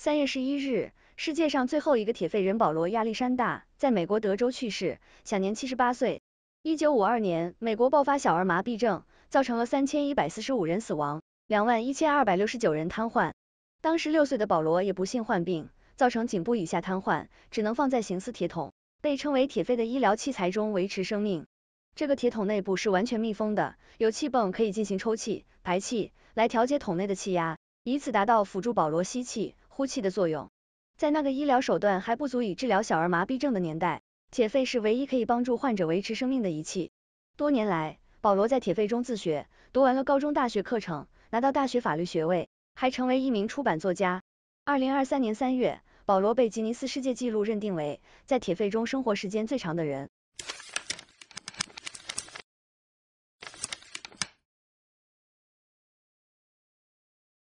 三月十一日，世界上最后一个铁肺人保罗亚历山大在美国德州去世，享年七十八岁。一九五二年，美国爆发小儿麻痹症，造成了三千一百四十五人死亡，两万一千二百六十九人瘫痪。当时六岁的保罗也不幸患病，造成颈部以下瘫痪，只能放在形似铁桶，被称为“铁肺”的医疗器材中维持生命。这个铁桶内部是完全密封的，有气泵可以进行抽气、排气，来调节桶内的气压，以此达到辅助保罗吸气。呼气的作用，在那个医疗手段还不足以治疗小儿麻痹症的年代，铁肺是唯一可以帮助患者维持生命的仪器。多年来，保罗在铁肺中自学，读完了高中、大学课程，拿到大学法律学位，还成为一名出版作家。二零二三年三月，保罗被吉尼斯世界纪录认定为在铁肺中生活时间最长的人。